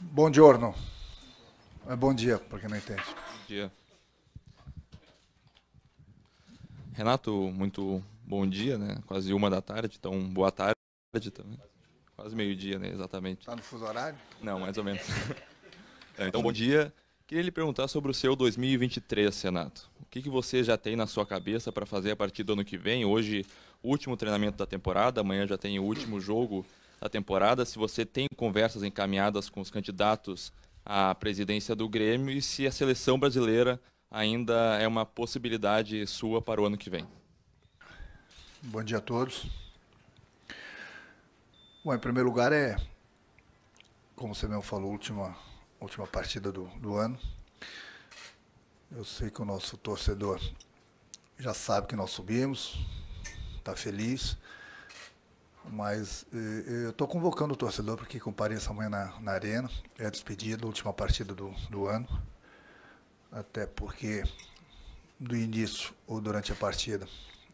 Bom giorno. É bom dia, porque não entende. Bom dia. Renato, muito bom dia, né? Quase uma da tarde, então boa tarde também. Quase meio-dia, né? Exatamente. Está no fuso horário? Não, mais ou menos. É, então, bom dia. Queria lhe perguntar sobre o seu 2023, Renato. O que, que você já tem na sua cabeça para fazer a partir do ano que vem? Hoje, último treinamento da temporada, amanhã já tem o último jogo da temporada, se você tem conversas encaminhadas com os candidatos à presidência do Grêmio e se a seleção brasileira ainda é uma possibilidade sua para o ano que vem. Bom dia a todos. Bom, em primeiro lugar, é, como você mesmo falou, última, última partida do, do ano. Eu sei que o nosso torcedor já sabe que nós subimos, está feliz. Mas eh, eh, eu estou convocando o torcedor para que compareça amanhã na, na arena. É a despedida, a última partida do, do ano. Até porque do início ou durante a partida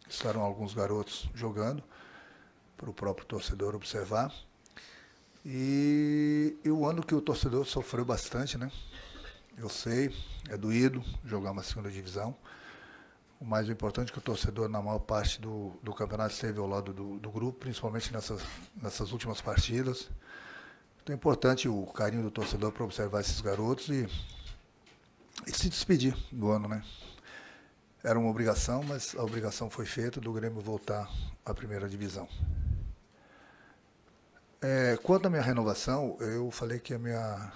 estarão alguns garotos jogando para o próprio torcedor observar. E, e o ano que o torcedor sofreu bastante, né? Eu sei, é doído jogar uma segunda divisão o mais importante é que o torcedor, na maior parte do, do campeonato, esteve ao lado do, do grupo, principalmente nessas, nessas últimas partidas. Então é importante o carinho do torcedor para observar esses garotos e, e se despedir do ano, né? Era uma obrigação, mas a obrigação foi feita do Grêmio voltar à primeira divisão. É, quanto à minha renovação, eu falei que a minha,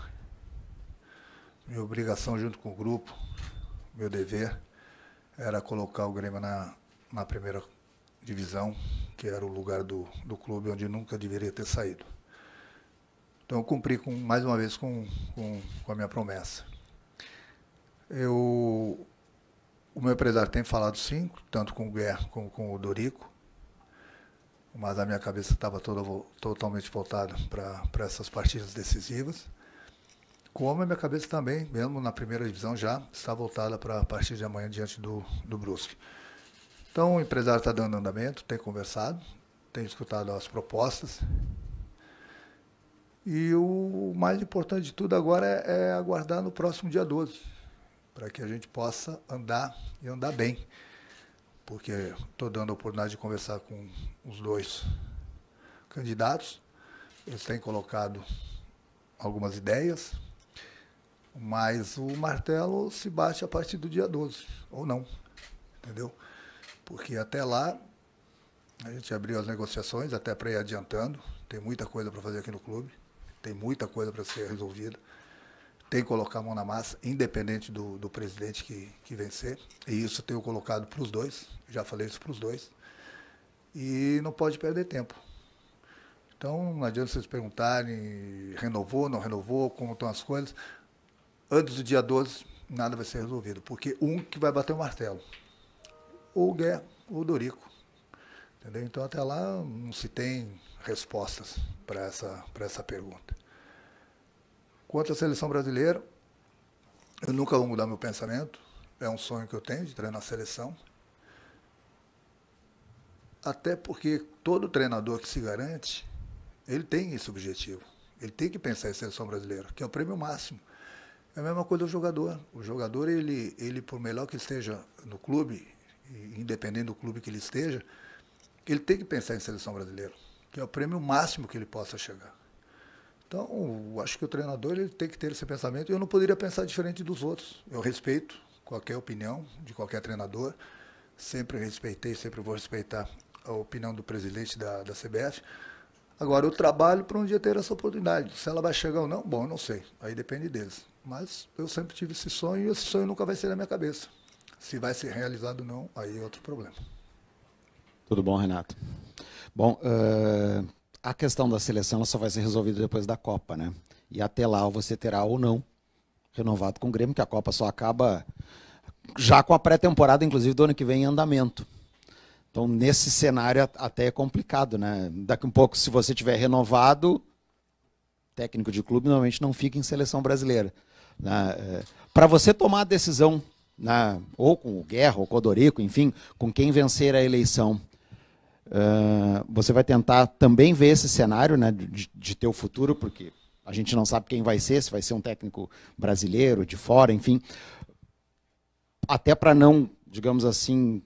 minha obrigação junto com o grupo, meu dever, era colocar o Grêmio na, na primeira divisão, que era o lugar do, do clube onde nunca deveria ter saído. Então eu cumpri com, mais uma vez com, com, com a minha promessa. Eu, o meu empresário tem falado sim, tanto com o Guerra como com o Dorico, mas a minha cabeça estava toda, totalmente voltada para essas partidas decisivas como a minha cabeça também, mesmo na primeira divisão já, está voltada para a partir de amanhã diante do, do Brusque. Então o empresário está dando andamento, tem conversado, tem escutado as propostas. E o mais importante de tudo agora é, é aguardar no próximo dia 12, para que a gente possa andar e andar bem. Porque estou dando a oportunidade de conversar com os dois candidatos. Eles têm colocado algumas ideias, mas o martelo se bate a partir do dia 12, ou não, entendeu? Porque até lá a gente abriu as negociações, até para ir adiantando. Tem muita coisa para fazer aqui no clube, tem muita coisa para ser resolvida. Tem que colocar a mão na massa, independente do, do presidente que, que vencer. E isso tenho colocado para os dois, já falei isso para os dois. E não pode perder tempo. Então, não adianta vocês perguntarem, renovou, não renovou, como estão as coisas antes do dia 12, nada vai ser resolvido, porque um que vai bater o martelo, ou o Guerra, ou o Dorico. Entendeu? Então, até lá, não se tem respostas para essa, essa pergunta. Quanto à seleção brasileira, eu nunca vou mudar meu pensamento, é um sonho que eu tenho de treinar a seleção. Até porque todo treinador que se garante, ele tem esse objetivo. Ele tem que pensar em seleção brasileira, que é o prêmio máximo. É a mesma coisa do jogador. O jogador, ele, ele por melhor que esteja no clube, independente do clube que ele esteja, ele tem que pensar em seleção brasileira, que é o prêmio máximo que ele possa chegar. Então, acho que o treinador ele tem que ter esse pensamento. Eu não poderia pensar diferente dos outros. Eu respeito qualquer opinião de qualquer treinador. Sempre respeitei, sempre vou respeitar a opinião do presidente da, da CBF. Agora, eu trabalho para um dia ter essa oportunidade. Se ela vai chegar ou não, bom, não sei. Aí depende deles. Mas eu sempre tive esse sonho e esse sonho nunca vai sair da minha cabeça. Se vai ser realizado ou não, aí é outro problema. Tudo bom, Renato? Bom, uh, a questão da seleção só vai ser resolvida depois da Copa, né? E até lá você terá ou não renovado com o Grêmio, que a Copa só acaba já com a pré-temporada, inclusive, do ano que vem em andamento. Então, nesse cenário, até é complicado, né? Daqui um pouco, se você tiver renovado, técnico de clube normalmente não fica em seleção brasileira. Né? É, para você tomar a decisão, né? ou com o Guerra, ou com o Odorico, enfim, com quem vencer a eleição, uh, você vai tentar também ver esse cenário né, de, de teu futuro, porque a gente não sabe quem vai ser, se vai ser um técnico brasileiro, de fora, enfim. Até para não, digamos assim,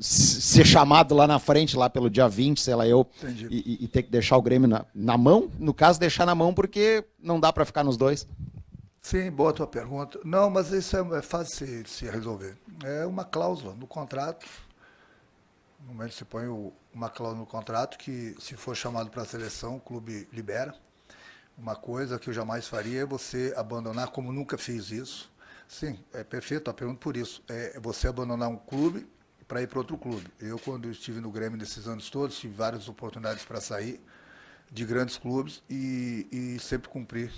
ser chamado lá na frente, lá pelo dia 20, sei lá eu, e, e, ter que deixar o Grêmio na, na mão. No caso, deixar na mão porque não dá para ficar nos dois. Sim, boa tua pergunta. Não, mas isso é, é, fácil de se resolver. É uma cláusula no contrato. No momento se põe uma cláusula no contrato que, se for chamado para a seleção, o clube libera. Uma coisa que eu jamais faria é você abandonar, como nunca fiz isso. Sim, é perfeito a pergunta por isso. É você abandonar um clube para ir para outro clube. Eu, quando estive no Grêmio nesses anos todos, tive várias oportunidades para sair de grandes clubes e, e sempre cumprir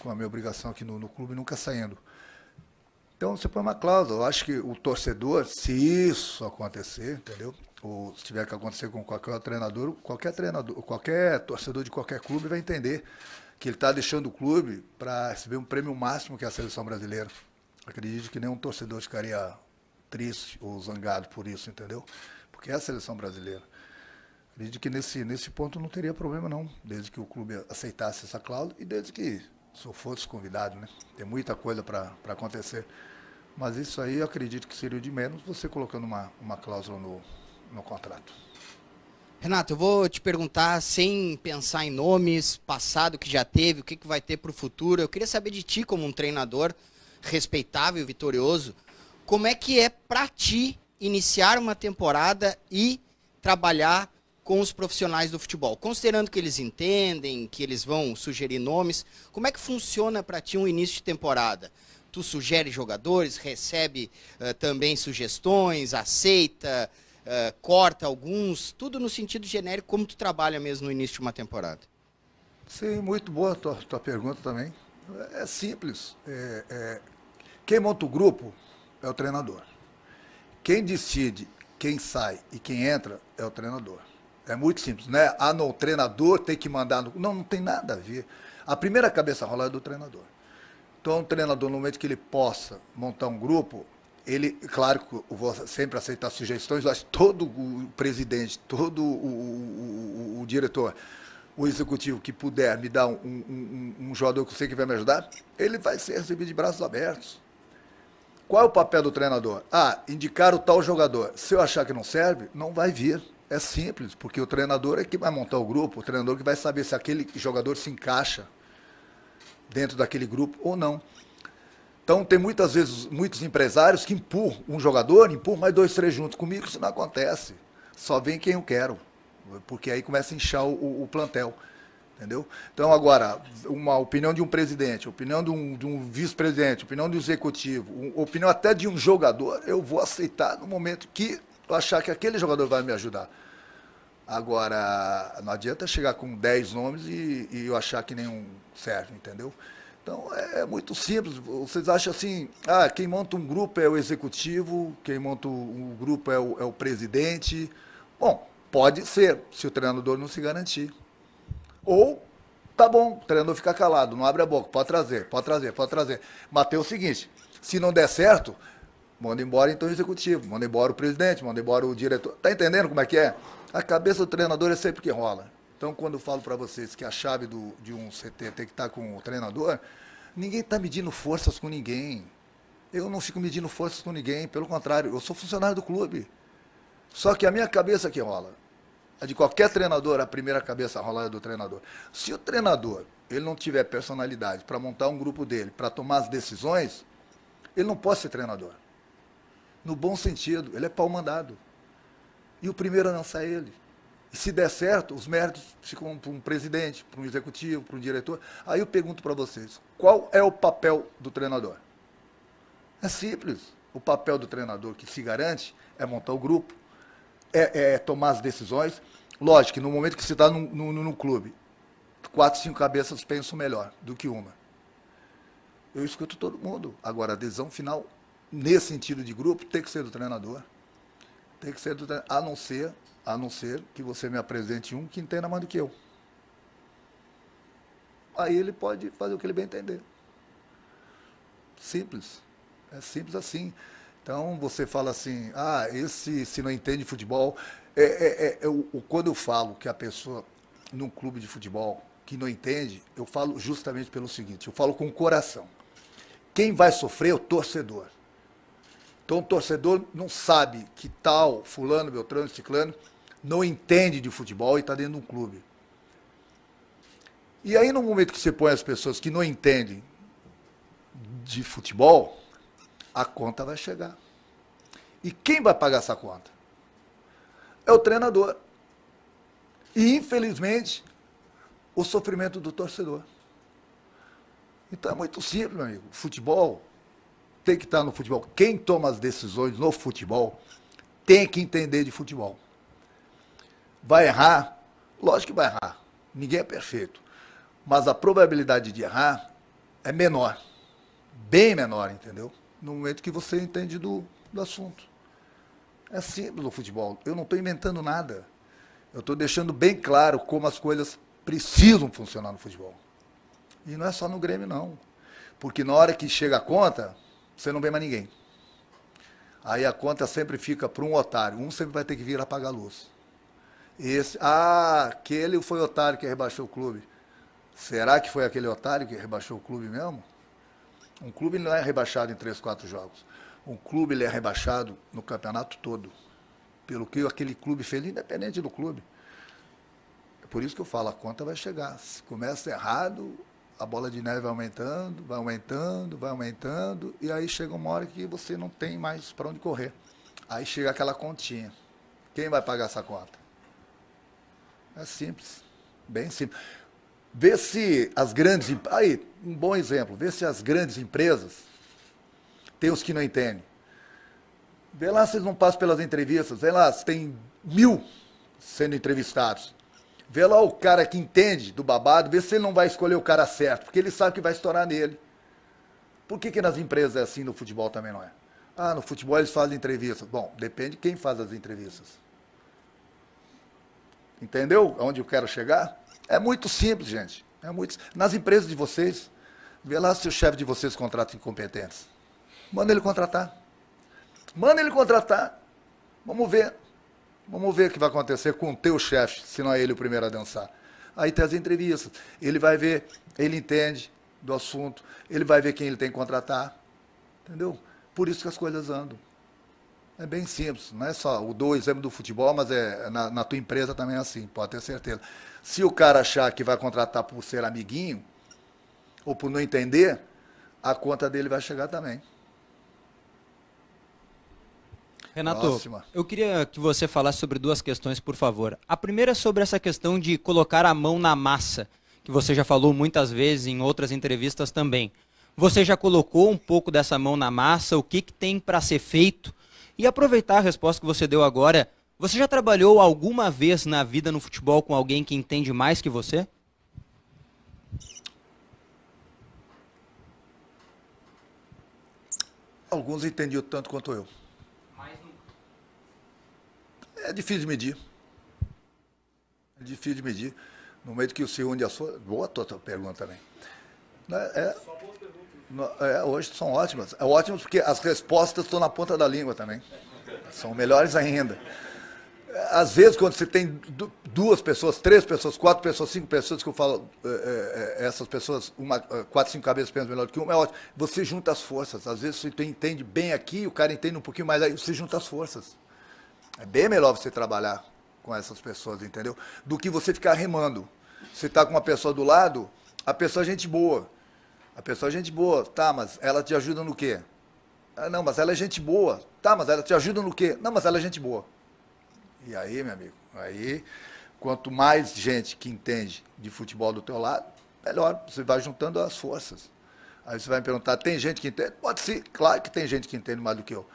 com a minha obrigação aqui no, no clube, nunca saindo. Então você põe uma cláusula. Eu acho que o torcedor, se isso acontecer, entendeu? Ou se tiver que acontecer com qualquer treinador, qualquer treinador, qualquer torcedor de qualquer clube vai entender que ele está deixando o clube para receber um prêmio máximo que é a seleção brasileira. Acredito que nenhum torcedor ficaria triste ou zangado por isso, entendeu? Porque é a seleção brasileira. Acredito que nesse, nesse ponto não teria problema não, desde que o clube aceitasse essa cláusula e desde que se eu fosse convidado, né? Tem muita coisa para acontecer. Mas isso aí eu acredito que seria o de menos você colocando uma, uma cláusula no, no contrato. Renato, eu vou te perguntar, sem pensar em nomes, passado que já teve, o que, que vai ter para o futuro. Eu queria saber de ti, como um treinador respeitável, vitorioso, como é que é para ti iniciar uma temporada e trabalhar com os profissionais do futebol? Considerando que eles entendem, que eles vão sugerir nomes, como é que funciona para ti um início de temporada? Tu sugere jogadores, recebe uh, também sugestões, aceita, uh, corta alguns, tudo no sentido genérico, como tu trabalha mesmo no início de uma temporada? Sim, muito boa a tua, tua pergunta também. É simples. É, é... Quem monta o grupo é o treinador. Quem decide quem sai e quem entra é o treinador. É muito simples, né? Ah, não, o treinador tem que mandar. No... Não, não tem nada a ver. A primeira cabeça rola é do treinador. Então, o treinador, no momento que ele possa montar um grupo, ele, claro que eu vou sempre aceitar sugestões, mas todo o presidente, todo o, o, o, o diretor, o executivo que puder me dar um, um, um, um jogador que eu sei que vai me ajudar, ele vai ser recebido de braços abertos. Qual é o papel do treinador? Ah, indicar o tal jogador. Se eu achar que não serve, não vai vir. É simples, porque o treinador é que vai montar o grupo, o treinador que vai saber se aquele jogador se encaixa dentro daquele grupo ou não. Então tem muitas vezes muitos empresários que empurram um jogador, empurram mais dois, três juntos. Comigo isso não acontece. Só vem quem eu quero. Porque aí começa a inchar o, o plantel. Entendeu? Então agora, uma opinião de um presidente, opinião de um, um vice-presidente, opinião de um executivo, um, opinião até de um jogador, eu vou aceitar no momento que eu achar que aquele jogador vai me ajudar. Agora, não adianta chegar com 10 nomes e, e eu achar que nenhum serve, entendeu? Então é, é muito simples. Vocês acham assim, ah, quem monta um grupo é o executivo, quem monta um grupo é o, é o presidente. Bom, pode ser, se o treinador não se garantir. Ou tá bom, o treinador fica calado, não abre a boca, pode trazer, pode trazer, pode trazer. Mas tem o seguinte, se não der certo, Manda embora então o executivo, manda embora o presidente, manda embora o diretor. Tá entendendo como é que é? A cabeça do treinador é sempre que rola. Então, quando eu falo para vocês que a chave do, de um CT tem que estar tá com o treinador, ninguém está medindo forças com ninguém. Eu não fico medindo forças com ninguém, pelo contrário, eu sou funcionário do clube. Só que a minha cabeça que rola. A de qualquer treinador, a primeira cabeça rolar é do treinador. Se o treinador ele não tiver personalidade para montar um grupo dele, para tomar as decisões, ele não pode ser treinador no bom sentido, ele é pau mandado. E o primeiro a lançar é ele. E se der certo, os méritos ficam para um presidente, para um executivo, para um diretor. Aí eu pergunto para vocês, qual é o papel do treinador? É simples. O papel do treinador que se garante é montar o grupo, é, é tomar as decisões. Lógico no momento que você está num, num, num clube, quatro, cinco cabeças pensam melhor do que uma. Eu escuto todo mundo. Agora, a decisão final nesse sentido de grupo, tem que ser do treinador. Tem que ser do treinador, a não ser, a não ser que você me apresente um que entenda mais do que eu. Aí ele pode fazer o que ele bem entender. Simples. É simples assim. Então você fala assim, ah, esse se não entende futebol. É, é, é eu, é, quando eu falo que a pessoa num clube de futebol que não entende, eu falo justamente pelo seguinte, eu falo com o coração. Quem vai sofrer é o torcedor. Então o torcedor não sabe que tal fulano, beltrano, ciclano não entende de futebol e está dentro de um clube. E aí no momento que você põe as pessoas que não entendem de futebol, a conta vai chegar. E quem vai pagar essa conta? É o treinador. E infelizmente, o sofrimento do torcedor. Então é muito simples, meu amigo. Futebol tem que estar no futebol. Quem toma as decisões no futebol tem que entender de futebol. Vai errar? Lógico que vai errar. Ninguém é perfeito. Mas a probabilidade de errar é menor. Bem menor, entendeu? No momento que você entende do, do assunto. É simples o futebol. Eu não estou inventando nada. Eu estou deixando bem claro como as coisas precisam funcionar no futebol. E não é só no Grêmio, não. Porque na hora que chega a conta, você não vê mais ninguém. Aí a conta sempre fica para um otário. Um sempre vai ter que vir apagar a luz. Esse, ah, aquele foi o otário que rebaixou o clube. Será que foi aquele otário que rebaixou o clube mesmo? Um clube não é rebaixado em três, quatro jogos. Um clube ele é rebaixado no campeonato todo. Pelo que aquele clube fez, independente do clube. É por isso que eu falo, a conta vai chegar. Se começa errado, a bola de neve vai aumentando, vai aumentando, vai aumentando, e aí chega uma hora que você não tem mais para onde correr. Aí chega aquela continha. Quem vai pagar essa conta? É simples, bem simples. Vê se as grandes. Aí, um bom exemplo. Vê se as grandes empresas. Tem os que não entendem. Vê lá se eles não passam pelas entrevistas. Vê lá se tem mil sendo entrevistados. Vê lá o cara que entende do babado, vê se ele não vai escolher o cara certo, porque ele sabe que vai estourar nele. Por que, que nas empresas é assim, no futebol também não é? Ah, no futebol eles fazem entrevistas. Bom, depende de quem faz as entrevistas. Entendeu aonde eu quero chegar? É muito simples, gente. É muito... Nas empresas de vocês, vê lá se o chefe de vocês contrata incompetentes. Manda ele contratar. Manda ele contratar. Vamos ver. Vamos ver o que vai acontecer com o teu chefe, se não é ele o primeiro a dançar. Aí tem as entrevistas. Ele vai ver, ele entende do assunto, ele vai ver quem ele tem que contratar. Entendeu? Por isso que as coisas andam. É bem simples, não é só. O do exemplo do futebol, mas é na, na, tua empresa também é assim, pode ter certeza. Se o cara achar que vai contratar por ser amiguinho, ou por não entender, a conta dele vai chegar também. Renato, Próxima. eu queria que você falasse sobre duas questões, por favor. A primeira é sobre essa questão de colocar a mão na massa, que você já falou muitas vezes em outras entrevistas também. Você já colocou um pouco dessa mão na massa? O que, que tem para ser feito? E aproveitar a resposta que você deu agora, você já trabalhou alguma vez na vida no futebol com alguém que entende mais que você? Alguns entendiam tanto quanto eu é difícil de medir. É difícil de medir. No momento que o se une a sua. Boa a tua pergunta também. Né? É, é, é, hoje são ótimas. É ótimas porque as respostas estão na ponta da língua também. São melhores ainda. É, às vezes, quando você tem duas pessoas, três pessoas, quatro pessoas, cinco pessoas, que eu falo, é, é, é essas pessoas, uma, quatro, cinco cabeças pensam melhor do que uma, é ótimo. Você junta as forças. Às vezes você entende bem aqui, o cara entende um pouquinho mais aí, você junta as forças. É bem melhor você trabalhar com essas pessoas, entendeu? Do que você ficar remando. Você tá com uma pessoa do lado, a pessoa é gente boa. A pessoa é gente boa, tá, mas ela te ajuda no quê? Ah, não, mas ela é gente boa. Tá, mas ela te ajuda no quê? Não, mas ela é gente boa. E aí, meu amigo, aí quanto mais gente que entende de futebol do teu lado, melhor. Você vai juntando as forças. Aí você vai me perguntar, tem gente que entende? Pode ser, claro que tem gente que entende mais do que eu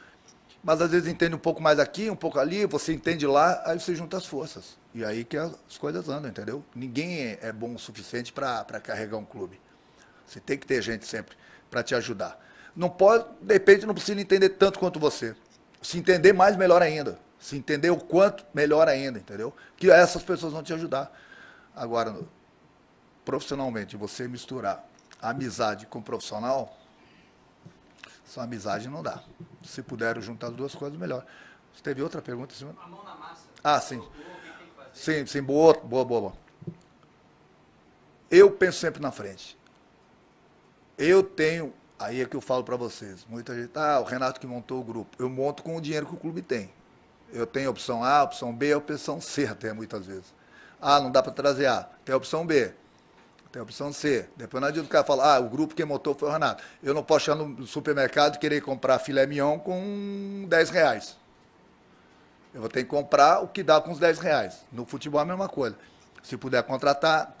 mas às vezes entende um pouco mais aqui, um pouco ali, você entende lá, aí você junta as forças. E aí que as coisas andam, entendeu? Ninguém é, é bom o suficiente para carregar um clube. Você tem que ter gente sempre para te ajudar. Não pode, de repente, não precisa entender tanto quanto você. Se entender mais, melhor ainda. Se entender o quanto, melhor ainda, entendeu? Que essas pessoas vão te ajudar. Agora, profissionalmente, você misturar amizade com profissional, só amizade não dá se puderam juntar as duas coisas, melhor. Você teve outra pergunta, senhor? A mão na massa. Ah, sim. Sim, sim, boa, boa, boa, boa. Eu penso sempre na frente. Eu tenho, aí é que eu falo para vocês, muita gente, ah, o Renato que montou o grupo. Eu monto com o dinheiro que o clube tem. Eu tenho a opção A, a opção B, a opção C até muitas vezes. Ah, não dá para trazer A, tem a opção B. Tem a opção C. Depois não adianta o cara falar, ah, o grupo que motor foi o Renato. Eu não posso chegar no supermercado e querer comprar filé mignon com 10 reais. Eu vou ter que comprar o que dá com os 10 reais. No futebol é a mesma coisa. Se puder contratar,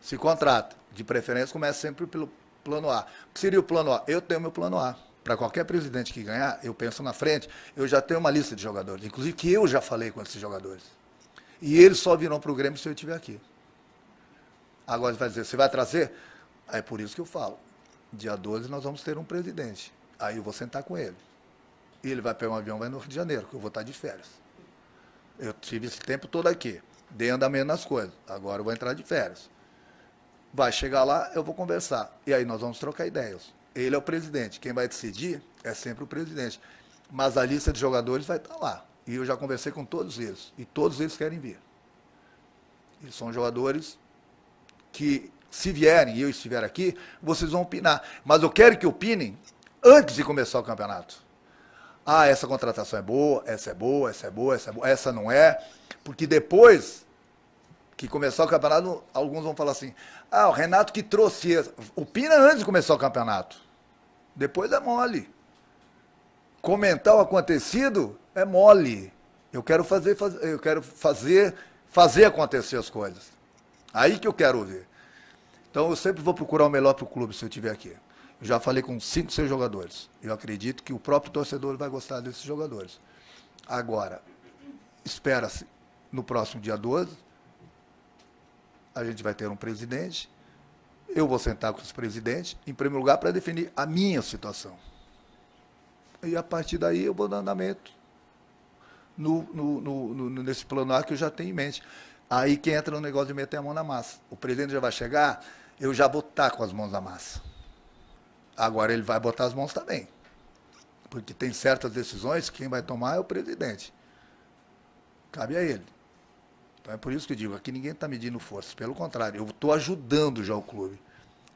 se contrata. De preferência, começa sempre pelo plano A. O que seria o plano A? Eu tenho meu plano A. Para qualquer presidente que ganhar, eu penso na frente, eu já tenho uma lista de jogadores. Inclusive que eu já falei com esses jogadores. E eles só virão para o Grêmio se eu estiver aqui. Agora você vai dizer, você vai trazer? É por isso que eu falo. Dia 12 nós vamos ter um presidente. Aí eu vou sentar com ele. E ele vai pegar um avião e vai no Rio de Janeiro, que eu vou estar de férias. Eu tive esse tempo todo aqui. Dei andamento nas coisas. Agora eu vou entrar de férias. Vai chegar lá, eu vou conversar. E aí nós vamos trocar ideias. Ele é o presidente. Quem vai decidir é sempre o presidente. Mas a lista de jogadores vai estar lá. E eu já conversei com todos eles. E todos eles querem vir. E são jogadores que se vierem e eu estiver aqui, vocês vão opinar. Mas eu quero que opinem antes de começar o campeonato. Ah, essa contratação é boa, essa é boa, essa é boa, essa é boa, essa não é. Porque depois que começar o campeonato, alguns vão falar assim: ah, o Renato que trouxe. Essa. Opina antes de começar o campeonato. Depois é mole. Comentar o acontecido é mole. Eu quero fazer, eu quero fazer, fazer acontecer as coisas. Aí que eu quero ouvir. Então eu sempre vou procurar o melhor para o clube se eu estiver aqui. Eu já falei com cinco, seis jogadores. Eu acredito que o próprio torcedor vai gostar desses jogadores. Agora, espera-se no próximo dia 12, a gente vai ter um presidente. Eu vou sentar com os presidentes, em primeiro lugar, para definir a minha situação. E a partir daí eu vou dar andamento no, no, no, nesse plano A que eu já tenho em mente. Aí que entra no negócio de meter a mão na massa. O presidente já vai chegar, eu já vou estar tá com as mãos na massa. Agora ele vai botar as mãos também. Porque tem certas decisões, quem vai tomar é o presidente. Cabe a ele. Então é por isso que eu digo, aqui ninguém está medindo forças. Pelo contrário, eu estou ajudando já o clube.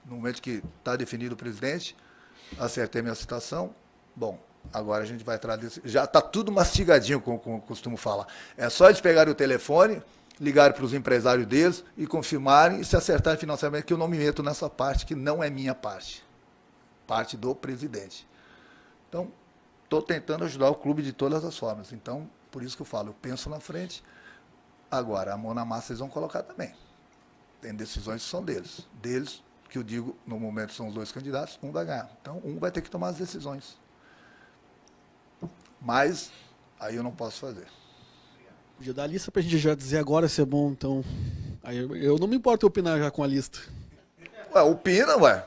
No momento que está definido o presidente, acertei minha citação, bom, agora a gente vai trazer. Já está tudo mastigadinho, como, como eu costumo falar. É só eles pegarem o telefone ligarem para os empresários deles e confirmarem e se acertarem financeiramente, que eu não me meto nessa parte que não é minha parte. Parte do presidente. Então, estou tentando ajudar o clube de todas as formas. Então, por isso que eu falo, eu penso na frente. Agora, a mão na massa eles vão colocar também. Tem decisões que são deles. Deles, que eu digo, no momento são os dois candidatos, um vai ganhar. Então, um vai ter que tomar as decisões. Mas, aí eu não posso fazer. Podia dar a lista pra gente já dizer agora se é bom, então. Aí eu, não me importo opinar já com a lista. Ué, opina, ué.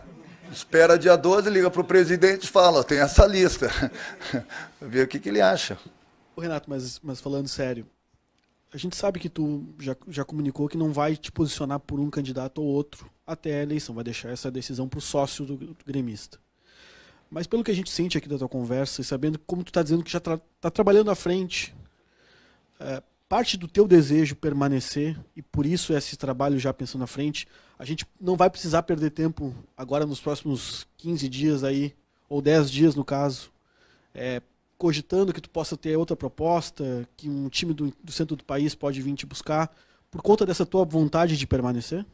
Espera dia 12, liga pro presidente e fala, tem essa lista. Vê o que, que ele acha. Ô, Renato, mas, mas falando sério, a gente sabe que tu já, já comunicou que não vai te posicionar por um candidato ou outro até a eleição, vai deixar essa decisão pro sócio do, do gremista. Mas pelo que a gente sente aqui da tua conversa e sabendo como tu está dizendo que já está tá trabalhando à frente, é, parte do teu desejo permanecer, e por isso é esse trabalho já pensando na frente, a gente não vai precisar perder tempo agora nos próximos 15 dias aí, ou 10 dias no caso, é, cogitando que tu possa ter outra proposta, que um time do, do centro do país pode vir te buscar, por conta dessa tua vontade de permanecer?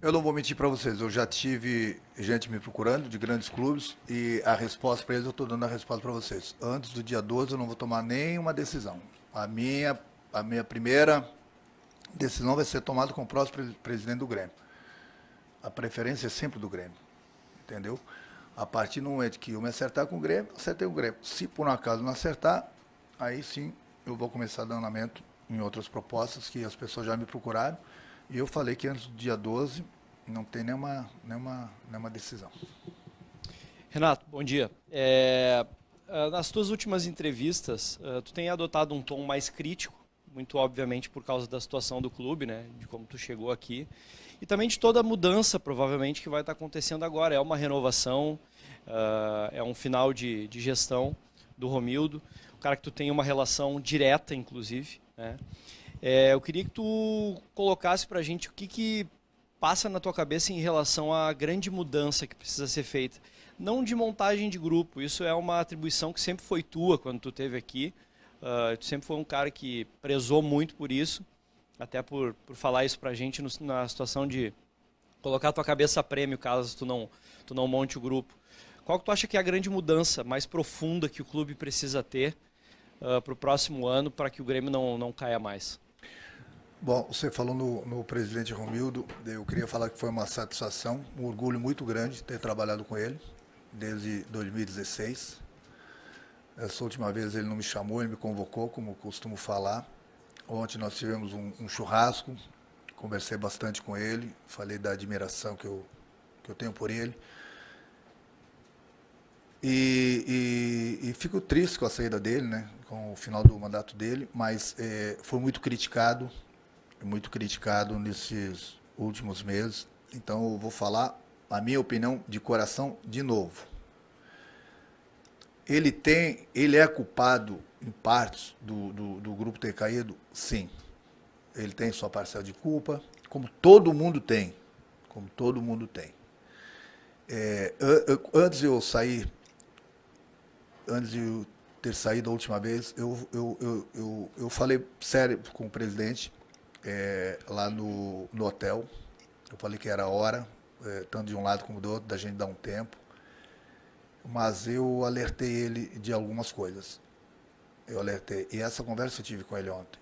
Eu não vou mentir para vocês, eu já tive gente me procurando de grandes clubes e a resposta para eles, eu estou dando a resposta para vocês. Antes do dia 12 eu não vou tomar nenhuma decisão. A minha, a minha primeira decisão vai ser tomada com o próximo presidente do Grêmio. A preferência é sempre do Grêmio, entendeu? A partir do momento que eu me acertar com o Grêmio, acertei o Grêmio. Se por um acaso não acertar, aí sim eu vou começar dando andamento em outras propostas que as pessoas já me procuraram e eu falei que antes do dia 12 não tem nenhuma, nenhuma, nenhuma decisão. Renato, bom dia. É, ah, nas tuas últimas entrevistas, ah, tu tem adotado um tom mais crítico, muito obviamente por causa da situação do clube, né, de como tu chegou aqui, e também de toda a mudança, provavelmente, que vai estar tá acontecendo agora. É uma renovação, ah, é um final de, de gestão do Romildo, o cara que tu tem uma relação direta, inclusive, né? É, eu queria que tu colocasse para a gente o que, que passa na tua cabeça em relação à grande mudança que precisa ser feita. Não de montagem de grupo, isso é uma atribuição que sempre foi tua quando tu teve aqui. Uh, tu sempre foi um cara que prezou muito por isso, até por, por falar isso para a gente no, na situação de colocar tua cabeça a prêmio caso tu não, tu não monte o grupo. Qual que tu acha que é a grande mudança mais profunda que o clube precisa ter uh, ah, para o próximo ano para que o Grêmio não, não caia mais? Bom, você falou no, no, presidente Romildo, eu queria falar que foi uma satisfação, um orgulho muito grande ter trabalhado com ele desde 2016. Essa última vez ele não me chamou, ele me convocou, como costumo falar. Ontem nós tivemos um, um churrasco, conversei bastante com ele, falei da admiração que eu, que eu tenho por ele. E, e, e, fico triste com a saída dele, né? com o final do mandato dele, mas é, foi muito criticado, é muito criticado nesses últimos meses. Então eu vou falar a minha opinião de coração de novo. Ele tem, ele é culpado em partes do, do, do grupo ter caído? Sim. Ele tem sua parcela de culpa, como todo mundo tem. Como todo mundo tem. É, antes de eu sair, antes de eu ter saído a última vez, eu, eu, eu, eu, eu falei sério com o presidente é, lá no, no hotel. Eu falei que era a hora, é, tanto de um lado como do outro, da gente dar um tempo. Mas eu alertei ele de algumas coisas. Eu alertei. E essa conversa eu tive com ele ontem.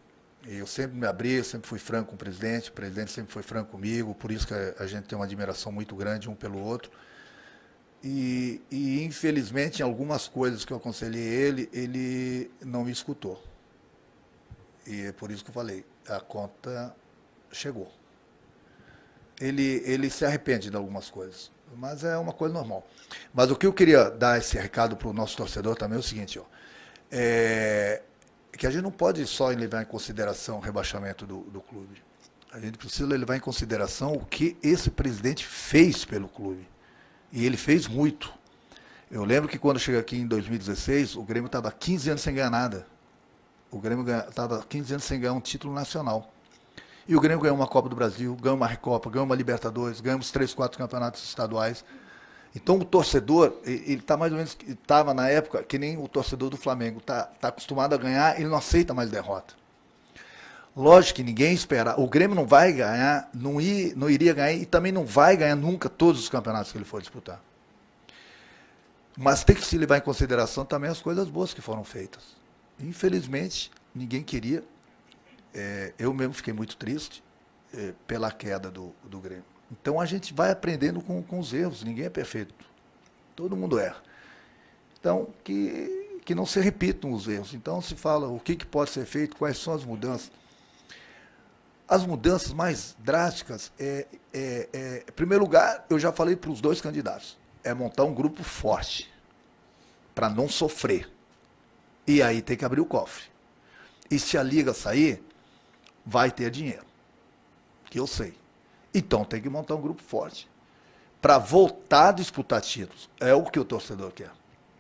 E eu sempre me abri, eu sempre fui franco com o presidente, o presidente sempre foi franco comigo, por isso que a gente tem uma admiração muito grande um pelo outro. E, e infelizmente, em algumas coisas que eu aconselhei ele, ele não me escutou. E é por isso que eu falei, a conta chegou. Ele, ele se arrepende de algumas coisas, mas é uma coisa normal. Mas o que eu queria dar esse recado para o nosso torcedor também é o seguinte, ó, é que a gente não pode só levar em consideração o rebaixamento do, do clube. A gente precisa levar em consideração o que esse presidente fez pelo clube. E ele fez muito. Eu lembro que quando eu cheguei aqui em 2016, o Grêmio estava 15 anos sem ganhar nada. O Grêmio estava 15 anos sem ganhar um título nacional. E o Grêmio ganhou uma Copa do Brasil, ganhou uma Recopa, ganhou uma Libertadores, ganhamos três, quatro campeonatos estaduais. Então o torcedor, ele está mais ou menos, estava na época que nem o torcedor do Flamengo, está tá acostumado a ganhar, ele não aceita mais derrota. Lógico que ninguém espera. O Grêmio não vai ganhar, não, ir, não iria ganhar e também não vai ganhar nunca todos os campeonatos que ele for disputar. Mas tem que se levar em consideração também as coisas boas que foram feitas. Infelizmente, ninguém queria. É, eu mesmo fiquei muito triste é, pela queda do, do Grêmio. Então a gente vai aprendendo com, com os erros, ninguém é perfeito. Todo mundo erra. Então, que, que não se repitam os erros. Então se fala o que, que pode ser feito, quais são as mudanças. As mudanças mais drásticas é, é, é em primeiro lugar, eu já falei para os dois candidatos, é montar um grupo forte para não sofrer. E aí tem que abrir o cofre. E se a liga sair, vai ter dinheiro. Que eu sei. Então tem que montar um grupo forte. Para voltar a disputar títulos. É o que o torcedor quer.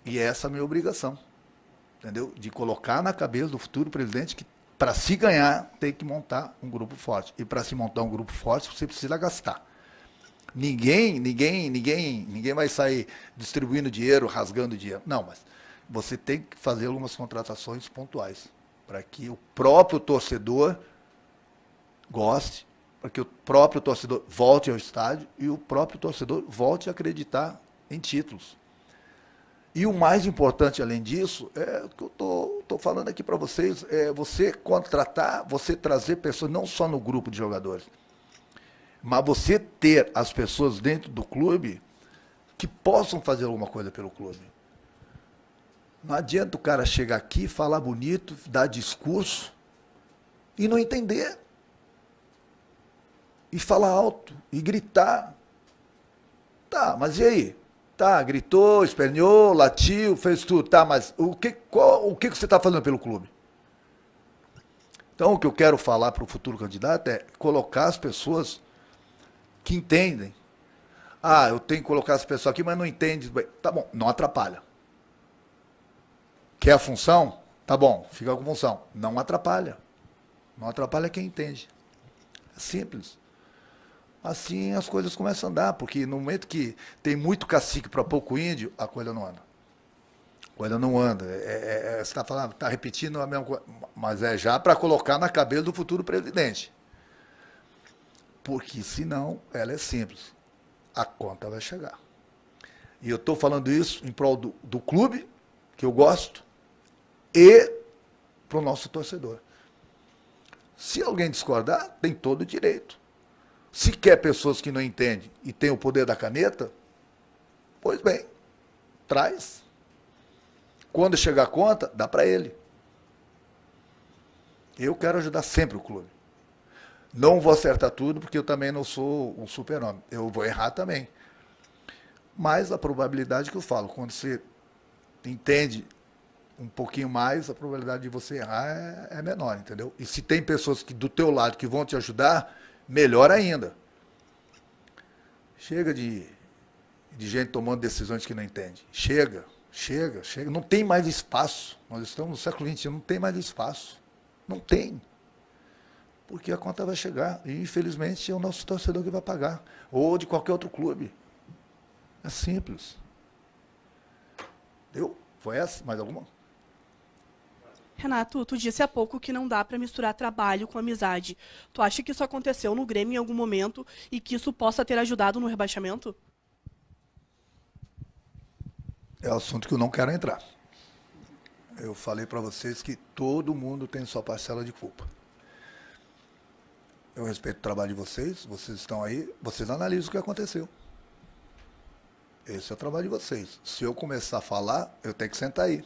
E é essa é a minha obrigação. Entendeu? De colocar na cabeça do futuro presidente que para se ganhar tem que montar um grupo forte. E para se montar um grupo forte, você precisa gastar. Ninguém, ninguém, ninguém, ninguém vai sair distribuindo dinheiro, rasgando dinheiro. Não, mas você tem que fazer algumas contratações pontuais para que o próprio torcedor goste, para que o próprio torcedor volte ao estádio e o próprio torcedor volte a acreditar em títulos. E o mais importante, além disso, é o que eu estou tô, tô falando aqui para vocês, é você contratar, você trazer pessoas, não só no grupo de jogadores, mas você ter as pessoas dentro do clube que possam fazer alguma coisa pelo clube. Não adianta o cara chegar aqui, falar bonito, dar discurso e não entender. E falar alto, e gritar. Tá, mas e aí? Tá, gritou, esperneou, latiu, fez tudo. Tá, mas o que, qual, o que você está fazendo pelo clube? Então, o que eu quero falar para o futuro candidato é colocar as pessoas que entendem. Ah, eu tenho que colocar as pessoas aqui, mas não entende. Tá bom, não atrapalha. Quer a função? Tá bom, fica com função. Não atrapalha. Não atrapalha quem entende. É simples. Assim as coisas começam a andar, porque no momento que tem muito cacique para pouco índio, a coisa não anda. A coisa não anda. É, é, é, é você está falando, está repetindo a mesma coisa. Mas é já para colocar na cabeça do futuro presidente. Porque senão, ela é simples. A conta vai chegar. E eu estou falando isso em prol do, do clube, que eu gosto, e para o nosso torcedor. Se alguém discordar, tem todo o direito. Se quer pessoas que não entendem e tem o poder da caneta, pois bem, traz. Quando chegar a conta, dá para ele. Eu quero ajudar sempre o clube. Não vou acertar tudo, porque eu também não sou um super-homem. Eu vou errar também. Mas a probabilidade que eu falo, quando você entende um pouquinho mais, a probabilidade de você errar é, é menor, entendeu? E se tem pessoas que do teu lado que vão te ajudar, melhor ainda. Chega de, de gente tomando decisões que não entende. Chega, chega, chega. Não tem mais espaço. Nós estamos no século XXI, não tem mais espaço. Não tem. Porque a conta vai chegar. E infelizmente é o nosso torcedor que vai pagar. Ou de qualquer outro clube. É simples. Deu? Foi essa? Mais alguma? Renato, tu disse há pouco que não dá para misturar trabalho com amizade. Tu acha que isso aconteceu no Grêmio em algum momento e que isso possa ter ajudado no rebaixamento? É assunto que eu não quero entrar. Eu falei para vocês que todo mundo tem sua parcela de culpa. Eu respeito o trabalho de vocês, vocês estão aí, vocês analisam o que aconteceu. Esse é o trabalho de vocês. Se eu começar a falar, eu tenho que sentar aí.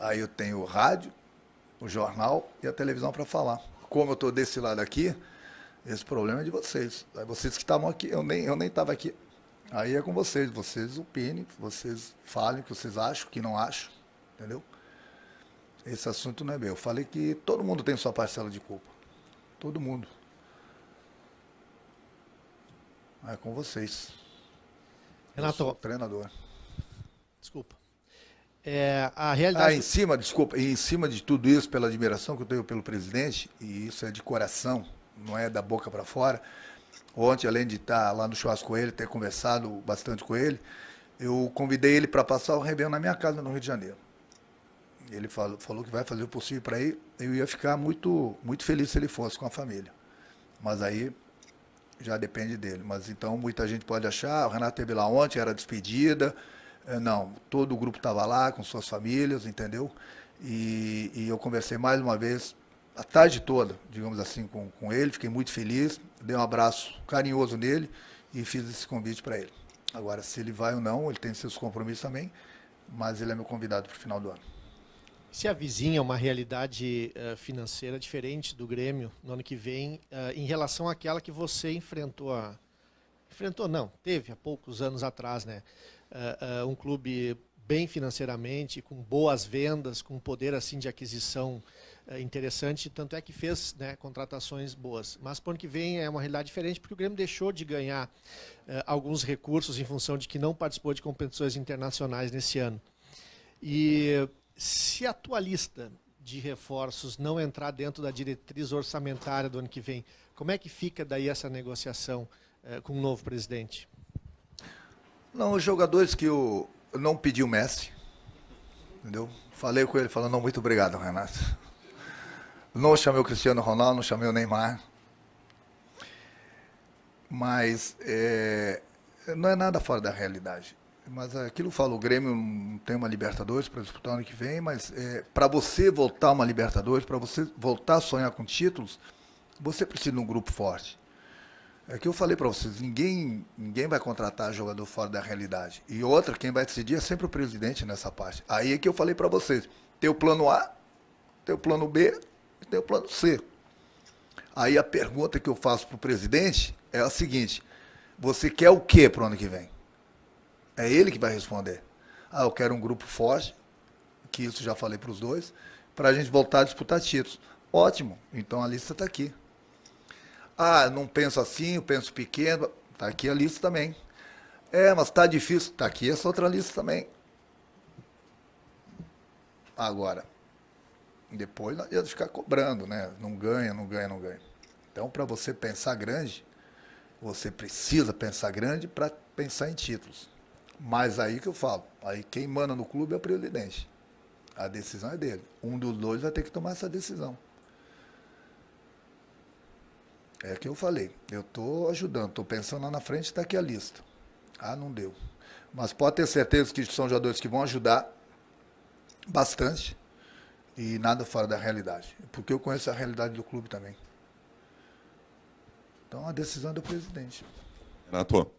Aí eu tenho o rádio, o jornal e a televisão para falar. Como eu estou desse lado aqui, esse problema é de vocês. Aí é vocês que estavam aqui, eu nem eu nem estava aqui. Aí é com vocês, vocês opinem, vocês falem o que vocês acham, o que não acham, entendeu? Esse assunto não é meu. Eu falei que todo mundo tem sua parcela de culpa. Todo mundo. É com vocês. Renato, treinador. Desculpa. É, a realidade... Ah, em cima, desculpa, em cima de tudo isso, pela admiração que eu tenho pelo presidente, e isso é de coração, não é da boca para fora. Ontem, além de estar lá no churrasco com ele, ter conversado bastante com ele, eu convidei ele para passar o Réveillon na minha casa, no Rio de Janeiro. Ele falou, falou que vai fazer o possível para ir. Eu ia ficar muito, muito feliz se ele fosse com a família. Mas aí já depende dele. Mas então muita gente pode achar, o Renato teve lá ontem, era despedida, é, não, todo o grupo estava lá com suas famílias, entendeu? E, e, eu conversei mais uma vez a tarde toda, digamos assim, com, com ele. Fiquei muito feliz, dei um abraço carinhoso nele e fiz esse convite para ele. Agora, se ele vai ou não, ele tem seus compromissos também, mas ele é meu convidado para o final do ano. Se a vizinha é uma realidade uh, financeira diferente do Grêmio no ano que vem, uh, em relação àquela que você enfrentou, a... enfrentou não, teve há poucos anos atrás, né? uh, um clube bem financeiramente, com boas vendas, com poder assim de aquisição eh, interessante, tanto é que fez né, contratações boas. Mas para o ano que vem é uma realidade diferente, porque o Grêmio deixou de ganhar uh, alguns recursos em função de que não participou de competições internacionais nesse ano. E se a tua lista de reforços não entrar dentro da diretriz orçamentária do ano que vem, como é que fica daí essa negociação uh, com o novo presidente? Não, os jogadores que eu não pedi o Messi, entendeu? Falei com ele, falando, não, muito obrigado, Renato. Não chamei o Cristiano Ronaldo, não chamei o Neymar. Mas é, não é nada fora da realidade. Mas aquilo fala, o Grêmio não tem uma Libertadores para disputar ano que vem, mas é, eh, para você voltar uma Libertadores, para você voltar a sonhar com títulos, você precisa de um grupo forte. É que eu falei para vocês, ninguém, ninguém vai contratar jogador fora da realidade. E outra, quem vai decidir é sempre o presidente nessa parte. Aí é que eu falei para vocês, tem o plano A, tem o plano B e tem o plano C. Aí a pergunta que eu faço para o presidente é a seguinte, você quer o que para o ano que vem? É ele que vai responder. Ah, eu quero um grupo forte, que isso já falei para os dois, para a gente voltar a disputar títulos. Ótimo, então a lista está aqui. Ah, não penso assim, eu penso pequeno. Tá aqui a lista também. É, mas tá difícil. Tá aqui essa outra lista também. Agora, depois não adianta ficar cobrando, né? Não ganha, não ganha, não ganha. Então, para você pensar grande, você precisa pensar grande para pensar em títulos. Mas aí que eu falo, aí quem manda no clube é o presidente. A decisão é dele. Um dos dois vai ter que tomar essa decisão. É que eu falei, eu estou ajudando, estou pensando lá na frente, está aqui a lista. Ah, não deu. Mas pode ter certeza que são jogadores que vão ajudar bastante e nada fora da realidade. Porque eu conheço a realidade do clube também. Então, a decisão é do presidente. Renato,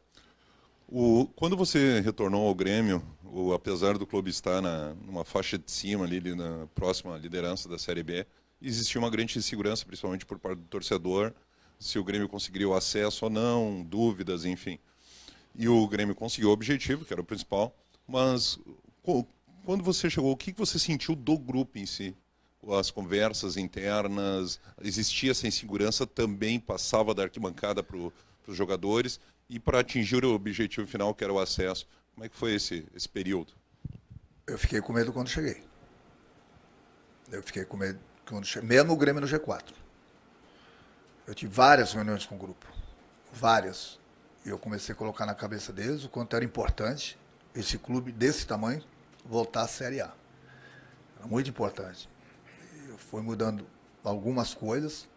o, quando você retornou ao Grêmio, o, apesar do clube estar na, numa faixa de cima, ali, na próxima liderança da Série B, existia uma grande insegurança, principalmente por parte do torcedor, se o Grêmio conseguiria o acesso ou não, dúvidas, enfim. E o Grêmio conseguiu o objetivo, que era o principal, mas quando você chegou, o que você sentiu do grupo em si? As conversas internas, existia essa insegurança, também passava da arquibancada para os jogadores e para atingir o objetivo final, que era o acesso. Como é que foi esse, esse período? Eu fiquei com medo quando cheguei. Eu fiquei com medo quando cheguei, mesmo o Grêmio no G4. Eu tive várias reuniões com o grupo, várias. E eu comecei a colocar na cabeça deles o quanto era importante esse clube desse tamanho voltar à Série A. Era muito importante. Eu fui mudando algumas coisas,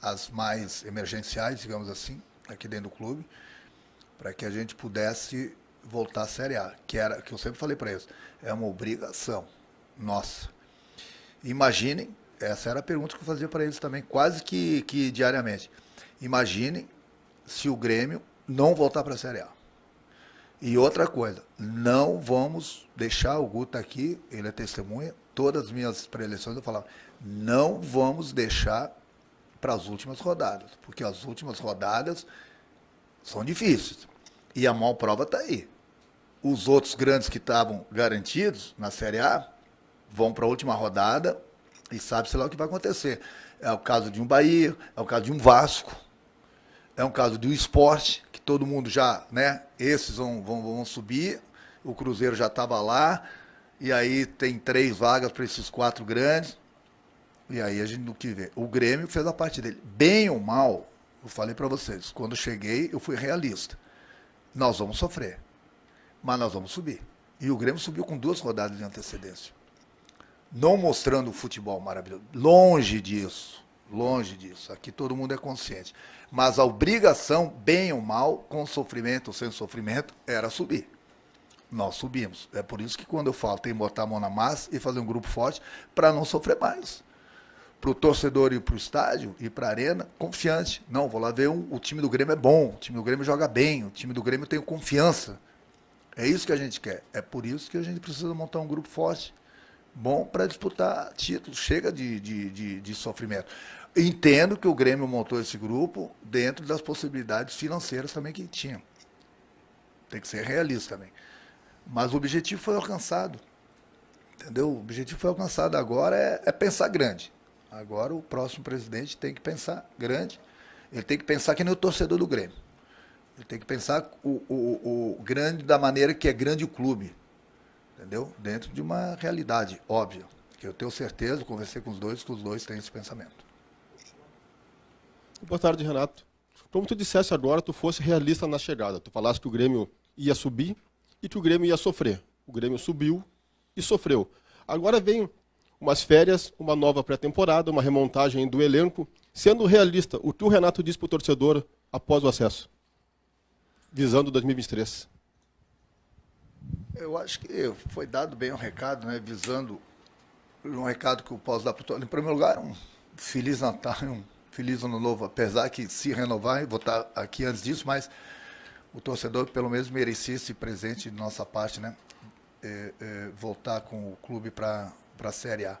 as mais emergenciais, digamos assim, aqui dentro do clube, para que a gente pudesse voltar à Série A, que era que eu sempre falei para eles, é uma obrigação nossa. Imaginem essa era a pergunta que eu fazia para eles também, quase que, que diariamente. Imaginem se o Grêmio não voltar para a Série A. E outra coisa, não vamos deixar o Guto aqui, ele é testemunha, todas as minhas preleções eu falava, não vamos deixar para as últimas rodadas, porque as últimas rodadas são difíceis. E a maior prova está aí. Os outros grandes que estavam garantidos na Série A vão para a última rodada e sabe sei lá o que vai acontecer. É o caso de um Bahia, é o caso de um Vasco, é um caso de um esporte, que todo mundo já, né? Esses vão, vão, vão subir, o Cruzeiro já estava lá, e aí tem três vagas para esses quatro grandes. E aí a gente não que ver O Grêmio fez a parte dele. Bem ou mal, eu falei para vocês, quando cheguei, eu fui realista. Nós vamos sofrer, mas nós vamos subir. E o Grêmio subiu com duas rodadas de antecedência não mostrando o futebol maravilhoso. Longe disso. Longe disso. Aqui todo mundo é consciente. Mas a obrigação, bem ou mal, com sofrimento ou sem sofrimento, era subir. Nós subimos. É por isso que quando eu falo, tem que botar a mão na massa e fazer um grupo forte para não sofrer mais. Para o torcedor ir para o estádio e para a arena, confiante. Não, vou lá ver um, o time do Grêmio é bom, o time do Grêmio joga bem, o time do Grêmio tem confiança. É isso que a gente quer. É por isso que a gente precisa montar um grupo forte bom para disputar títulos. Chega de, de, de, de, sofrimento. Entendo que o Grêmio montou esse grupo dentro das possibilidades financeiras também que tinha. Tem que ser realista também. Mas o objetivo foi alcançado. Entendeu? O objetivo foi alcançado. Agora é, é pensar grande. Agora o próximo presidente tem que pensar grande. Ele tem que pensar que nem o torcedor do Grêmio. Ele tem que pensar o, o, o grande da maneira que é grande o clube entendeu? Dentro de uma realidade óbvia, que eu tenho certeza, conversei com os dois, que os dois têm esse pensamento. Boa tarde, Renato. Como tu dissesse agora, tu fosse realista na chegada. Tu falasse que o Grêmio ia subir e que o Grêmio ia sofrer. O Grêmio subiu e sofreu. Agora vem umas férias, uma nova pré-temporada, uma remontagem do elenco. Sendo realista, o que o Renato diz para o torcedor após o acesso? Visando 2023. Eu acho que foi dado bem o um recado, né, visando um recado que eu posso dar para todos. Em primeiro lugar, um Feliz Natal, um Feliz Ano Novo, apesar que se renovar, vou estar aqui antes disso, mas o torcedor pelo menos merecia esse presente de nossa parte, né? É, é, voltar com o clube para a Série A.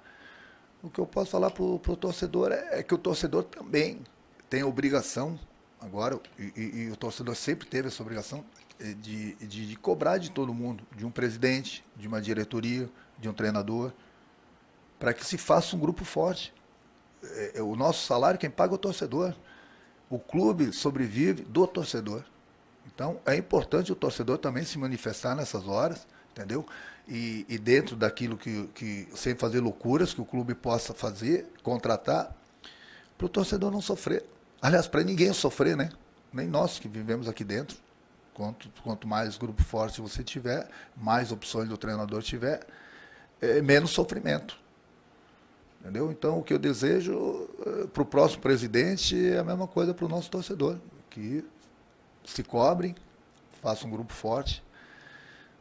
O que eu posso falar para o torcedor é, é, que o torcedor também tem a obrigação, agora, e, e, e o torcedor sempre teve essa obrigação, de, de, de cobrar de todo mundo, de um presidente, de uma diretoria, de um treinador, para que se faça um grupo forte. É, é, o nosso salário, quem paga é o torcedor. O clube sobrevive do torcedor. Então, é importante o torcedor também se manifestar nessas horas, entendeu? E, e dentro daquilo que, que, sem fazer loucuras, que o clube possa fazer, contratar, para o torcedor não sofrer. Aliás, para ninguém sofrer, né? Nem nós que vivemos aqui dentro. Quanto, quanto mais grupo forte você tiver, mais opções do treinador tiver, é, menos sofrimento. Entendeu? Então, o que eu desejo é, eh, para o próximo presidente é a mesma coisa para o nosso torcedor, que se cobrem, façam um grupo forte,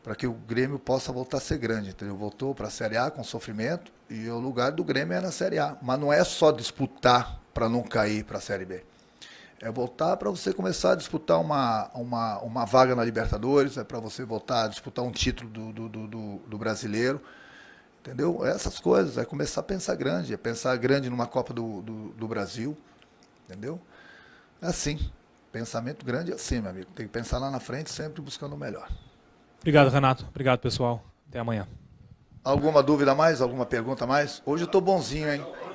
para que o Grêmio possa voltar a ser grande. Entendeu? Voltou para a Série A com sofrimento, e o lugar do Grêmio é na Série A. Mas não é só disputar para não cair para a Série B. É voltar para você começar a disputar uma, uma, uma vaga na Libertadores, é para você voltar a disputar um título do, do, do, do brasileiro. Entendeu? Essas coisas, é começar a pensar grande, é pensar grande numa Copa do, do, do Brasil. Entendeu? É assim. Pensamento grande é assim, meu amigo. Tem que pensar lá na frente, sempre buscando o melhor. Obrigado, Renato. Obrigado, pessoal. Até amanhã. Alguma dúvida mais? Alguma pergunta mais? Hoje eu tô bonzinho, hein?